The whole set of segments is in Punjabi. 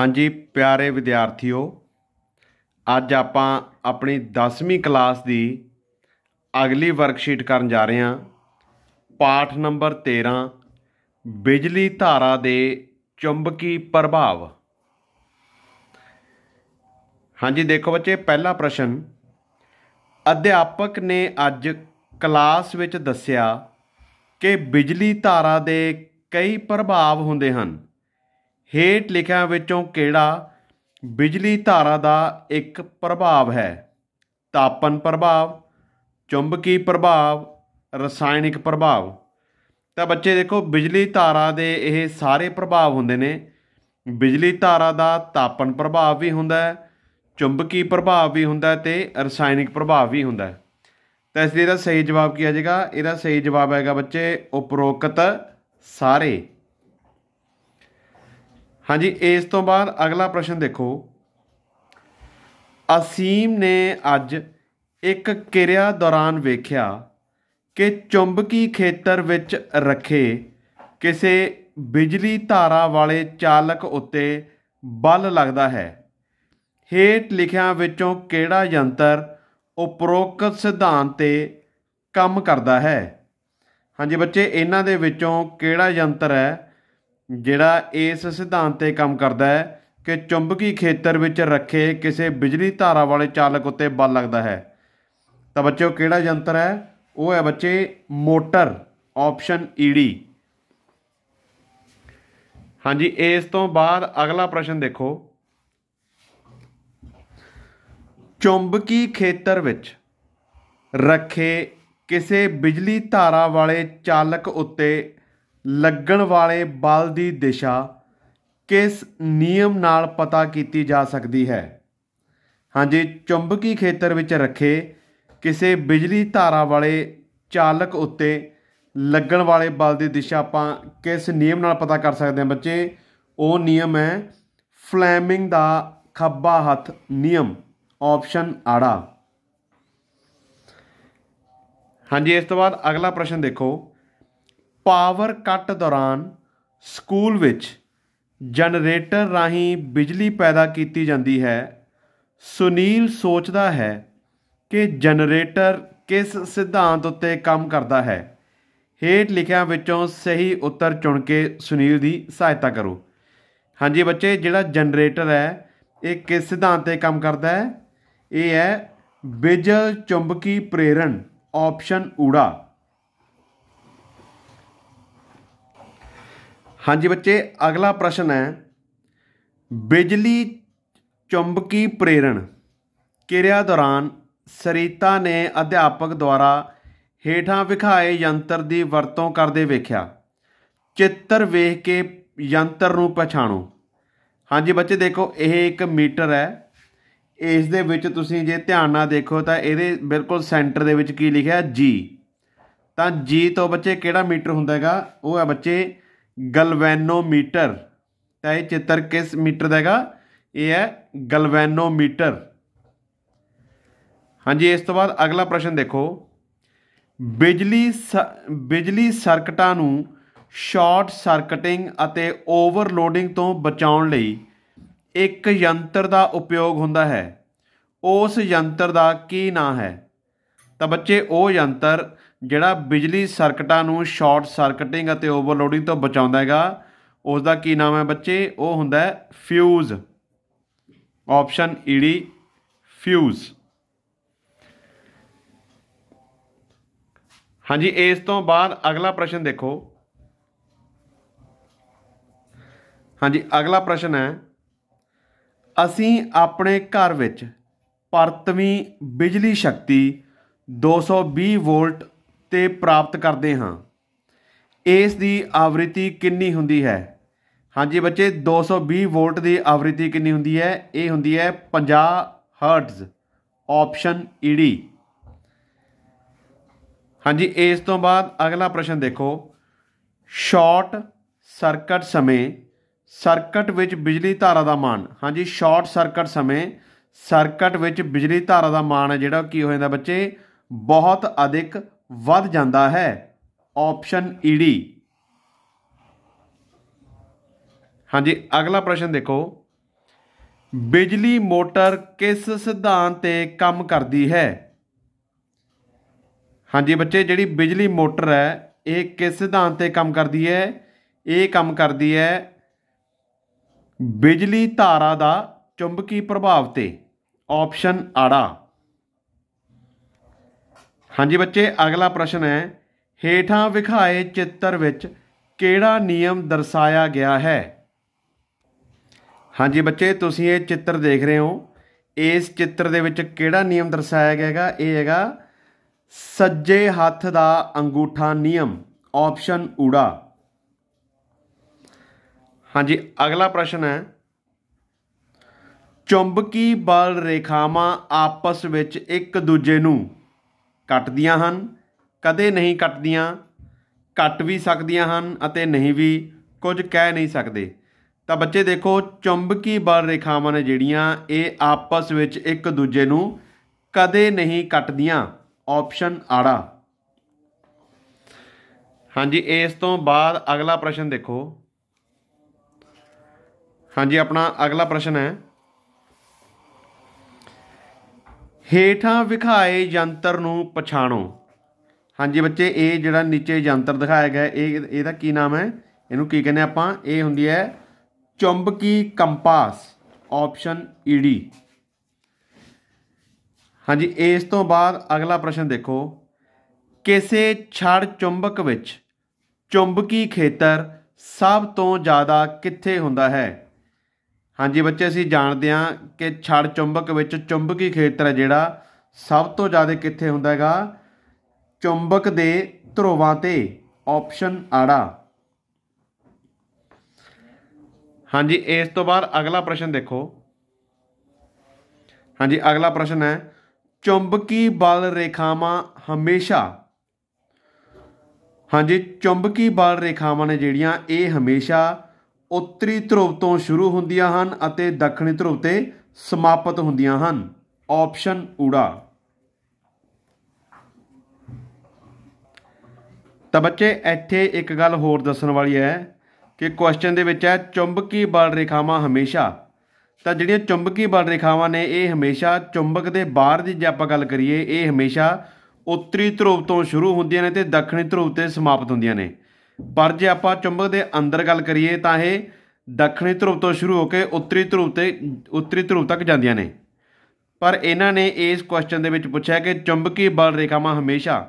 ਹਾਂਜੀ ਪਿਆਰੇ ਵਿਦਿਆਰਥੀਓ ਅੱਜ ਆਪਾਂ ਆਪਣੀ 10ਵੀਂ ਕਲਾਸ ਦੀ ਅਗਲੀ ਵਰਕਸ਼ੀਟ ਕਰਨ ਜਾ ਰਹੇ ਹਾਂ ਪਾਠ ਨੰਬਰ 13 ਬਿਜਲੀ ਧਾਰਾ ਦੇ ਚੁੰਬਕੀ ਪ੍ਰਭਾਵ ਹਾਂਜੀ ਦੇਖੋ ਬੱਚੇ ਪਹਿਲਾ ਪ੍ਰਸ਼ਨ ਅਧਿਆਪਕ ਨੇ ਅੱਜ ਕਲਾਸ ਵਿੱਚ ਦੱਸਿਆ ਕਿ ਬਿਜਲੀ ਧਾਰਾ ਦੇ ਕਈ ਪ੍ਰਭਾਵ ਹੁੰਦੇ ਹਨ ਹੇਠ ਲਿਖਿਆਂ ਵਿੱਚੋਂ ਕਿਹੜਾ ਬਿਜਲੀ ਧਾਰਾ ਦਾ ਇੱਕ ਪ੍ਰਭਾਵ ਹੈ ਤਾਪਨ ਪ੍ਰਭਾਵ ਚੁੰਬਕੀ ਪ੍ਰਭਾਵ ਰਸਾਇਣਿਕ ਪ੍ਰਭਾਵ ਤਾਂ ਬੱਚੇ ਦੇਖੋ ਬਿਜਲੀ ਧਾਰਾ ਦੇ ਇਹ ਸਾਰੇ ਪ੍ਰਭਾਵ ਹੁੰਦੇ ਨੇ ਬਿਜਲੀ ਧਾਰਾ ਦਾ ਤਾਪਨ ਪ੍ਰਭਾਵ ਵੀ ਹੁੰਦਾ ਹੈ ਚੁੰਬਕੀ ਪ੍ਰਭਾਵ ਵੀ ਹੁੰਦਾ ਤੇ ਰਸਾਇਣਿਕ ਪ੍ਰਭਾਵ ਵੀ ਹੁੰਦਾ ਤਾਂ ਇਸ ਲਈ ਦਾ ਸਹੀ ਜਵਾਬ ਕੀ ਆ ਜਾਏਗਾ ਇਹਦਾ ਸਹੀ ਜਵਾਬ ਆਏਗਾ ਬੱਚੇ ਉਪਰੋਕਤ ਸਾਰੇ ਹਾਂਜੀ ਇਸ ਤੋਂ ਬਾਅਦ ਅਗਲਾ ਪ੍ਰਸ਼ਨ ਦੇਖੋ ਅਸੀਮ ਨੇ ਅੱਜ ਇੱਕ ਕਿਰਿਆ ਦੌਰਾਨ ਵੇਖਿਆ ਕਿ ਚੁੰਬਕੀ ਖੇਤਰ ਵਿੱਚ ਰੱਖੇ ਕਿਸੇ ਬਿਜਲੀ ਧਾਰਾ ਵਾਲੇ ਚਾਲਕ ਉੱਤੇ ਬਲ ਲੱਗਦਾ ਹੈ ਹੇਠ ਲਿਖਿਆਂ ਵਿੱਚੋਂ ਕਿਹੜਾ ਯੰਤਰ ਉਪਰੋਕਤ ਸਿਧਾਂਤ ਤੇ ਕੰਮ ਕਰਦਾ ਹੈ ਹਾਂਜੀ ਬੱਚੇ ਇਹਨਾਂ ਦੇ ਵਿੱਚੋਂ ਕਿਹੜਾ ਯੰਤਰ ਹੈ ਜਿਹੜਾ ਇਸ ਸਿਧਾਂਤ ਤੇ ਕੰਮ ਕਰਦਾ ਹੈ ਕਿ ਚੁੰਬਕੀ ਖੇਤਰ ਵਿੱਚ ਰੱਖੇ ਕਿਸੇ ਬਿਜਲੀ ਧਾਰਾ ਵਾਲੇ ਚਾਲਕ ਉੱਤੇ ਬਲ ਲੱਗਦਾ ਹੈ ਤਾਂ ਬੱਚਿਓ ਕਿਹੜਾ ਯੰਤਰ ਹੈ ਉਹ ਹੈ ਬੱਚੇ ਮੋਟਰ ਆਪਸ਼ਨ ਈਡੀ ਹਾਂਜੀ ਇਸ ਤੋਂ ਬਾਅਦ ਅਗਲਾ ਪ੍ਰਸ਼ਨ ਦੇਖੋ ਚੁੰਬਕੀ ਖੇਤਰ ਵਿੱਚ ਰੱਖੇ ਕਿਸੇ ਬਿਜਲੀ ਧਾਰਾ ਵਾਲੇ ਚਾਲਕ ਉੱਤੇ ਲੱਗਣ ਵਾਲੇ ਬਲ ਦੀ ਦਿਸ਼ਾ ਕਿਸ ਨਿਯਮ ਨਾਲ ਪਤਾ ਕੀਤੀ ਜਾ ਸਕਦੀ ਹੈ ਹਾਂਜੀ ਚੁੰਬਕੀ ਖੇਤਰ ਵਿੱਚ ਰੱਖੇ ਕਿਸੇ ਬਿਜਲੀ ਧਾਰਾ ਵਾਲੇ ਚਾਲਕ ਉੱਤੇ ਲੱਗਣ ਵਾਲੇ ਬਲ ਦੀ ਦਿਸ਼ਾ ਆਪਾਂ ਕਿਸ ਨਿਯਮ ਨਾਲ ਪਤਾ ਕਰ ਸਕਦੇ ਹਾਂ ਬੱਚੇ ਉਹ ਨਿਯਮ ਹੈ ਫਲੇਮਿੰਗ ਦਾ ਖੱਬਾ ਹੱਥ ਨਿਯਮ ਆਪਸ਼ਨ ਆੜਾ ਹਾਂਜੀ ਇਸ ਤੋਂ ਬਾਅਦ ਅਗਲਾ ਪ੍ਰਸ਼ਨ ਦੇਖੋ ਪਾਵਰ ਕੱਟ ਦੌਰਾਨ ਸਕੂਲ ਵਿੱਚ ਜਨਰੇਟਰ ਰਾਹੀਂ ਬਿਜਲੀ ਪੈਦਾ ਕੀਤੀ ਜਾਂਦੀ ਹੈ ਸੁਨੀਲ ਸੋਚਦਾ ਹੈ ਕਿ ਜਨਰੇਟਰ ਕਿਸ ਸਿਧਾਂਤ ਉੱਤੇ ਕੰਮ ਕਰਦਾ ਹੈ ਹੇਠ ਲਿਖਿਆਂ ਵਿੱਚੋਂ ਸਹੀ ਉੱਤਰ ਚੁਣ ਕੇ ਸੁਨੀਲ ਦੀ ਸਹਾਇਤਾ ਕਰੋ ਹਾਂਜੀ ਬੱਚੇ ਜਿਹੜਾ ਜਨਰੇਟਰ ਹੈ ਇਹ ਕਿਸ ਸਿਧਾਂਤ ਤੇ ਕੰਮ ਕਰਦਾ ਹੈ ਇਹ ਹੈ ਬਿਜਲ ਚੁੰਬਕੀ ਪ੍ਰੇਰਣ ਆਪਸ਼ਨ ਊੜਾ ਹਾਂਜੀ ਬੱਚੇ ਅਗਲਾ ਪ੍ਰਸ਼ਨ ਹੈ ਬਿਜਲੀ ਚੁੰਬਕੀ ਪ੍ਰੇਰਣ ਕਿਰਿਆ ਦੌਰਾਨ ਸਰੀਤਾ ਨੇ ਅਧਿਆਪਕ ਦੁਆਰਾ ਹੇਠਾਂ ਵਿਖਾਏ ਯੰਤਰ ਦੀ ਵਰਤੋਂ ਕਰਦੇ ਵੇਖਿਆ ਚਿੱਤਰ ਵੇਖ ਕੇ ਯੰਤਰ ਨੂੰ ਪਛਾਣੋ ਹਾਂਜੀ ਬੱਚੇ ਦੇਖੋ ਇਹ ਇੱਕ ਮੀਟਰ ਹੈ ਇਸ ਦੇ ਵਿੱਚ ਤੁਸੀਂ ਜੇ ਧਿਆਨ ਨਾਲ ਦੇਖੋ ਤਾਂ ਇਹਦੇ ਬਿਲਕੁਲ ਸੈਂਟਰ ਦੇ ਵਿੱਚ ਕੀ ਲਿਖਿਆ ਜੀ ਤਾਂ ਜੀ ਤੋਂ ਬੱਚੇ ਕਿਹੜਾ ਮੀਟਰ ਹੁੰਦਾ ਹੈਗਾ ਉਹ ਹੈ ਬੱਚੇ ਗਲਵੈਨੋਮੀਟਰ ਤਾਂ ਇਹ ਚਿੱਤਰ ਕਿਸ ਮੀਟਰ ਦਾ ਹੈਗਾ ਇਹ ਹੈ ਗਲਵੈਨੋਮੀਟਰ ਹਾਂਜੀ ਇਸ ਤੋਂ ਬਾਅਦ ਅਗਲਾ ਪ੍ਰਸ਼ਨ ਦੇਖੋ ਬਿਜਲੀ ਬਿਜਲੀ ਸਰਕਟਾਂ ਨੂੰ ਸ਼ਾਰਟ ਸਰਕਟਿੰਗ ਅਤੇ ਓਵਰਲੋਡਿੰਗ ਤੋਂ ਬਚਾਉਣ ਲਈ ਇੱਕ ਯੰਤਰ ਦਾ ਉਪਯੋਗ ਹੁੰਦਾ ਹੈ ਉਸ ਯੰਤਰ ਦਾ ਕੀ ਨਾਂ ਹੈ ਤਾਂ ਬੱਚੇ ਉਹ ਯੰਤਰ ਜਿਹੜਾ ਬਿਜਲੀ ਸਰਕਟਾਂ ਨੂੰ ਸ਼ਾਰਟ ਸਰਕਟਿੰਗ ਅਤੇ ਓਵਰਲੋਡਿੰਗ ਤੋਂ ਬਚਾਉਂਦਾ ਹੈਗਾ ਉਸ ਦਾ ਕੀ ਨਾਮ ਹੈ ਬੱਚੇ ਉਹ ਹੁੰਦਾ ਹੈ ਫਿਊਜ਼ ਆਪਸ਼ਨ ਈਡੀ ਫਿਊਜ਼ ਹਾਂਜੀ ਇਸ ਤੋਂ ਬਾਅਦ ਅਗਲਾ ਪ੍ਰਸ਼ਨ ਦੇਖੋ ਹਾਂਜੀ ਅਗਲਾ ਪ੍ਰਸ਼ਨ ਹੈ ਅਸੀਂ ਆਪਣੇ ਘਰ ਵਿੱਚ ਪਰਤਵੀਂ ਬਿਜਲੀ ਸ਼ਕਤੀ 220 ਵੋਲਟ ਤੇ ਪ੍ਰਾਪਤ ਕਰਦੇ ਹਾਂ ਇਸ ਦੀ ਆਵਰਤੀ ਕਿੰਨੀ ਹੁੰਦੀ ਹੈ ਹਾਂਜੀ ਬੱਚੇ 220 ਵੋਲਟ ਦੀ ਆਵਰਤੀ ਕਿੰਨੀ ਹੁੰਦੀ ਹੈ ਇਹ ਹੁੰਦੀ ਹੈ 50 ਹਰਟਜ਼ ਆਪਸ਼ਨ ਈਡੀ ਹਾਂਜੀ ਇਸ ਤੋਂ ਬਾਅਦ ਅਗਲਾ ਪ੍ਰਸ਼ਨ ਦੇਖੋ ਸ਼ਾਰਟ ਸਰਕਟ ਸਮੇਂ ਸਰਕਟ ਵਿੱਚ ਬਿਜਲੀ ਧਾਰਾ ਦਾ ਮਾਨ ਹਾਂਜੀ ਸ਼ਾਰਟ ਸਰਕਟ ਸਮੇਂ ਸਰਕਟ ਵਿੱਚ ਬਿਜਲੀ ਧਾਰਾ ਦਾ ਮਾਨ ਹੈ ਜਿਹੜਾ ਕੀ ਹੋ ਜਾਂਦਾ ਬੱਚੇ ਬਹੁਤ ਅਧਿਕ ਵੱਧ ਜਾਂਦਾ ਹੈ ਆਪਸ਼ਨ ਈਡੀ e ਹਾਂਜੀ ਅਗਲਾ ਪ੍ਰਸ਼ਨ ਦੇਖੋ ਬਿਜਲੀ ਮੋਟਰ ਕਿਸ ਸਿਧਾਂਤ ਤੇ ਕੰਮ ਕਰਦੀ ਹੈ ਹਾਂਜੀ ਬੱਚੇ ਜਿਹੜੀ ਬਿਜਲੀ ਮੋਟਰ ਹੈ ਇਹ ਕਿਸ ਸਿਧਾਂਤ ਤੇ ਕੰਮ ਕਰਦੀ ਹੈ ਇਹ ਕੰਮ ਕਰਦੀ ਹੈ ਬਿਜਲੀ ਧਾਰਾ ਦਾ ਚੁੰਬਕੀ ਪ੍ਰਭਾਵ ਤੇ ਆਪਸ਼ਨ ਆੜਾ ਹਾਂਜੀ ਬੱਚੇ ਅਗਲਾ ਪ੍ਰਸ਼ਨ ਹੈ ਹੇਠਾਂ ਵਿਖਾਏ ਚਿੱਤਰ ਵਿੱਚ ਕਿਹੜਾ ਨਿਯਮ ਦਰਸਾਇਆ ਗਿਆ ਹੈ ਹਾਂਜੀ ਬੱਚੇ ਤੁਸੀਂ ਇਹ ਚਿੱਤਰ ਦੇਖ ਰਹੇ ਹੋ ਇਸ ਚਿੱਤਰ ਦੇ ਵਿੱਚ ਕਿਹੜਾ ਨਿਯਮ ਦਰਸਾਇਆ ਗਿਆ ਹੈਗਾ ਇਹ ਹੈਗਾ ਸੱਜੇ ਹੱਥ ਦਾ ਅੰਗੂਠਾ ਨਿਯਮ ਆਪਸ਼ਨ ਊੜਾ ਹਾਂਜੀ ਅਗਲਾ ਪ੍ਰਸ਼ਨ ਹੈ ਚੁੰਬਕੀ ਬਲ ਰੇਖਾਵਾਂ ਆਪਸ ਵਿੱਚ ਇੱਕ ਦੂਜੇ ਨੂੰ ਕੱਟਦੀਆਂ ਹਨ ਕਦੇ ਨਹੀਂ ਕੱਟਦੀਆਂ ਕੱਟ ਵੀ ਸਕਦੀਆਂ ਹਨ ਅਤੇ ਨਹੀਂ ਵੀ ਕੁਝ ਕਹਿ ਨਹੀਂ ਸਕਦੇ ਤਾਂ ਬੱਚੇ ਦੇਖੋ ਚੁੰਬਕੀ ਬਲ ਰੇਖਾਵਾਂ ਨੇ ਜਿਹੜੀਆਂ ਇਹ ਆਪਸ ਵਿੱਚ ਇੱਕ ਦੂਜੇ ਨੂੰ ਕਦੇ ਨਹੀਂ ਕੱਟਦੀਆਂ ਆਪਸ਼ਨ ਆੜਾ ਹਾਂਜੀ ਇਸ ਤੋਂ ਬਾਅਦ ਅਗਲਾ ਪ੍ਰਸ਼ਨ ਦੇਖੋ ਹਾਂਜੀ ਆਪਣਾ ਅਗਲਾ ਪ੍ਰਸ਼ਨ ਹੈ ਹੇਠਾਂ ਵਿਖਾਏ ਯੰਤਰ ਨੂੰ ਪਛਾਣੋ ਹਾਂਜੀ ਬੱਚੇ ਇਹ ਜਿਹੜਾ ਨੀਚੇ ਯੰਤਰ ਦਿਖਾਇਆ ਗਿਆ ਇਹ ਇਹਦਾ ਕੀ ਨਾਮ ਹੈ ਇਹਨੂੰ ਕੀ ਕਹਿੰਦੇ ਆਪਾਂ ਇਹ ਹੁੰਦੀ ਹੈ ਚੁੰਬਕੀ ਕੰਪਾਸ ਆਪਸ਼ਨ ਈਡੀ e ਹਾਂਜੀ ਇਸ ਤੋਂ ਬਾਅਦ ਅਗਲਾ ਪ੍ਰਸ਼ਨ ਦੇਖੋ ਕਿਸੇ ਛੜ ਚੁੰਬਕ ਵਿੱਚ ਚੁੰਬਕੀ ਖੇਤਰ ਸਭ ਤੋਂ ਜ਼ਿਆਦਾ ਕਿੱਥੇ ਹੁੰਦਾ ਹੈ ਹਾਂਜੀ ਬੱਚੇ ਅਸੀਂ ਜਾਣਦੇ ਹਾਂ ਕਿ ਛੜ ਚੁੰਬਕ ਵਿੱਚ ਚੁੰਬਕੀ ਖੇਤਰ ਹੈ ਜਿਹੜਾ ਸਭ ਤੋਂ ਜ਼ਿਆਦਾ ਕਿੱਥੇ ਹੁੰਦਾ ਹੈਗਾ ਚੁੰਬਕ ਦੇ ਧਰੁਵਾਂ ਤੇ ਆਪਸ਼ਨ ਆੜਾ ਹਾਂਜੀ ਇਸ ਤੋਂ ਬਾਅਦ ਅਗਲਾ ਪ੍ਰਸ਼ਨ ਦੇਖੋ ਹਾਂਜੀ ਅਗਲਾ ਪ੍ਰਸ਼ਨ ਹੈ ਚੁੰਬਕੀ ਬਲ ਰੇਖਾਵਾਂ ਹਮੇਸ਼ਾ ਹਾਂਜੀ ਚੁੰਬਕੀ ਬਲ ਰੇਖਾਵਾਂ ਨੇ ਜਿਹੜੀਆਂ ਇਹ ਹਮੇਸ਼ਾ ਉੱਤਰੀ ਧਰੁਵ ਤੋਂ ਸ਼ੁਰੂ ਹੁੰਦੀਆਂ ਹਨ ਅਤੇ ਦੱਖਣੀ ਧਰੁਵ ਤੇ ਸਮਾਪਤ ਹੁੰਦੀਆਂ ਹਨ ਆਪਸ਼ਨ ਊੜਾ ਤਾਂ ਬੱਚੇ ਇੱਥੇ ਇੱਕ ਗੱਲ ਹੋਰ ਦੱਸਣ ਵਾਲੀ ਹੈ ਕਿ ਕੁਐਸਚਨ ਦੇ ਵਿੱਚ ਹੈ ਚੁੰਬਕੀ ਬਲ ਰੇਖਾਵਾਂ ਹਮੇਸ਼ਾ ਤਾਂ ਜਿਹੜੀਆਂ ਚੁੰਬਕੀ ਬਲ ਰੇਖਾਵਾਂ ਨੇ ਇਹ ਹਮੇਸ਼ਾ ਚੁੰਬਕ ਦੇ ਬਾਹਰ ਦੀ ਜੇ ਆਪਾਂ ਗੱਲ ਕਰੀਏ ਇਹ ਹਮੇਸ਼ਾ ਉੱਤਰੀ ਧਰੁਵ ਤੋਂ ਸ਼ੁਰੂ ਹੁੰਦੀਆਂ ਨੇ ਤੇ ਦੱਖਣੀ ਧਰੁਵ ਤੇ ਸਮਾਪਤ ਹੁੰਦੀਆਂ ਨੇ ਪਰ ਜੇ ਆਪਾਂ ਚੁੰਬਕ ਦੇ ਅੰਦਰ ਗੱਲ ਕਰੀਏ ਤਾਂ ਇਹ ਦੱਖਣੀ ਧਰੁਵ ਤੋਂ ਸ਼ੁਰੂ ਹੋ ਕੇ ਉੱਤਰੀ ਧਰੁਵ ਤੇ ਉੱਤਰੀ ਧਰੁਵ ਤੱਕ ਜਾਂਦੀਆਂ ਨੇ ਪਰ ਇਹਨਾਂ ਨੇ ਇਸ ਕੁਐਸਚਨ ਦੇ ਵਿੱਚ ਪੁੱਛਿਆ ਕਿ ਚੁੰਬਕੀ ਬਲ ਰੇਖਾਵਾਂ ਹਮੇਸ਼ਾ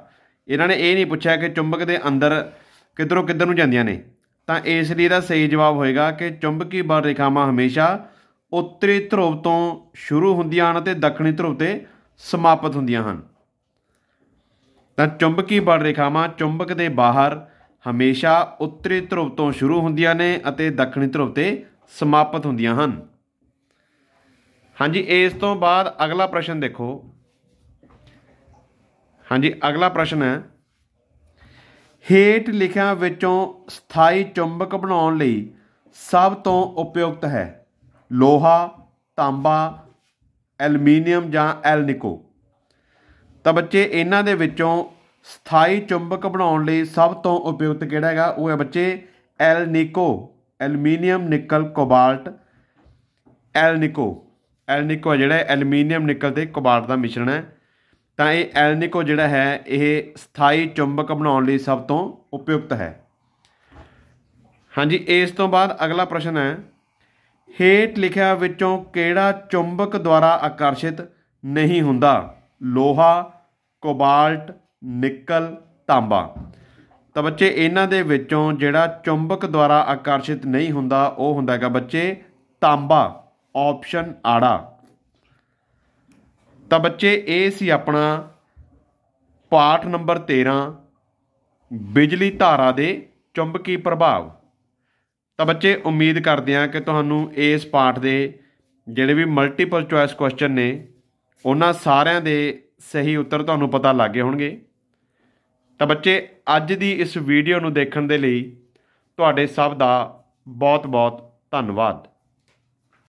ਇਹਨਾਂ ਨੇ ਇਹ ਨਹੀਂ ਪੁੱਛਿਆ ਕਿ ਚੁੰਬਕ ਦੇ ਅੰਦਰ ਕਿਧਰੋਂ ਕਿੱਧਰ ਨੂੰ ਜਾਂਦੀਆਂ ਨੇ ਤਾਂ ਇਸ ਲਈ ਦਾ ਸਹੀ ਜਵਾਬ ਹੋਏਗਾ ਕਿ ਚੁੰਬਕੀ ਬਲ ਰੇਖਾਵਾਂ ਹਮੇਸ਼ਾ ਉੱਤਰੀ ਧਰੁਵ ਤੋਂ ਸ਼ੁਰੂ ਹੁੰਦੀਆਂ ਹਨ ਅਤੇ ਦੱਖਣੀ ਧਰੁਵ ਤੇ ਸਮਾਪਤ ਹੁੰਦੀਆਂ ਹਨ ਤਾਂ ਚੁੰਬਕੀ ਬਲ ਰੇਖਾਵਾਂ ਚੁੰਬਕ ਦੇ ਬਾਹਰ ਹਮੇਸ਼ਾ ਉੱਤਰੀ ਧਰੁਵ ਤੋਂ ਸ਼ੁਰੂ ਹੁੰਦੀਆਂ ਨੇ ਅਤੇ ਦੱਖਣੀ ਧਰੁਵ ਤੇ ਸਮਾਪਤ ਹੁੰਦੀਆਂ ਹਨ ਹਾਂਜੀ ਇਸ ਤੋਂ ਬਾਅਦ ਅਗਲਾ ਪ੍ਰਸ਼ਨ ਦੇਖੋ ਹਾਂਜੀ ਅਗਲਾ ਪ੍ਰਸ਼ਨ ਹੈ ਹੇਠ ਲਿਖਿਆਂ ਵਿੱਚੋਂ ਸਥਾਈ ਚੁੰਬਕ ਬਣਾਉਣ ਲਈ ਸਭ ਤੋਂ ਉਪਯੁਕਤ ਹੈ ਲੋਹਾ ਤਾਂਬਾ ਐਲੂਮੀਨੀਅਮ ਜਾਂ ਐਲਨਿਕੋ ਤਾਂ ਬੱਚੇ ਇਹਨਾਂ ਦੇ ਵਿੱਚੋਂ ਸਥਾਈ ਚੁੰਬਕ ਬਣਾਉਣ ਲਈ ਸਭ ਤੋਂ ਉਪਯੁਕਤ ਕਿਹੜਾ ਹੈਗਾ ਉਹ ਹੈ ਬੱਚੇ ਐਲਨਿਕੋ ਐਲੂਮੀਨੀਅਮ ਨਿਕਲ ਕੋਬਾਲਟ ਐਲਨਿਕੋ ਐਲਨਿਕੋ ਜਿਹੜਾ ਐਲੂਮੀਨੀਅਮ ਨਿਕਲ ਤੇ ਕੋਬਾਲਟ ਦਾ ਮਿਸ਼ਰਣ ਹੈ ਤਾਂ ਇਹ ਐਲਨਿਕੋ ਜਿਹੜਾ ਹੈ ਇਹ ਸਥਾਈ ਚੁੰਬਕ ਬਣਾਉਣ ਲਈ ਸਭ ਤੋਂ ਉਪਯੁਕਤ ਹੈ ਹਾਂਜੀ ਇਸ ਤੋਂ ਬਾਅਦ ਅਗਲਾ ਪ੍ਰਸ਼ਨ ਹੈ ਹੇਠ ਲਿਖਿਆ ਵਿੱਚੋਂ ਕਿਹੜਾ ਚੁੰਬਕ ਦੁਆਰਾ ਆਕਰਸ਼ਿਤ ਨਹੀਂ ਹੁੰਦਾ ਲੋਹਾ ਕੋਬਾਲਟ ਨਿਕਲ ਤਾਂਬਾ ਤਾਂ ਬੱਚੇ ਇਹਨਾਂ ਦੇ ਵਿੱਚੋਂ ਜਿਹੜਾ ਚੁੰਬਕ ਦੁਆਰਾ ਆਕਰਸ਼ਿਤ ਨਹੀਂ ਹੁੰਦਾ ਉਹ ਹੁੰਦਾ ਹੈਗਾ ਬੱਚੇ ਤਾਂਬਾ ਆਪਸ਼ਨ ਆੜਾ ਤਾਂ ਬੱਚੇ ਇਹ ਸੀ ਆਪਣਾ ਪਾਠ ਨੰਬਰ 13 ਬਿਜਲੀ ਧਾਰਾ ਦੇ ਚੁੰਬਕੀ ਪ੍ਰਭਾਵ ਤਾਂ ਬੱਚੇ ਉਮੀਦ ਕਰਦੇ ਹਾਂ ਕਿ ਤੁਹਾਨੂੰ ਇਸ ਪਾਠ ਦੇ ਜਿਹੜੇ ਵੀ ਮਲਟੀਪਲ ਚੁਆਇਸ ਕੁਐਸਚਨ ਨੇ ਉਹਨਾਂ ਸਾਰਿਆਂ ਦੇ ਸਹੀ ਉੱਤਰ ਤੁਹਾਨੂੰ ਪਤਾ ਲੱਗੇ ਹੋਣਗੇ ਤਾਂ ਬੱਚੇ ਅੱਜ ਦੀ ਇਸ ਵੀਡੀਓ ਨੂੰ ਦੇਖਣ ਦੇ ਲਈ ਤੁਹਾਡੇ ਸਭ ਦਾ ਬਹੁਤ ਬਹੁਤ ਧੰਨਵਾਦ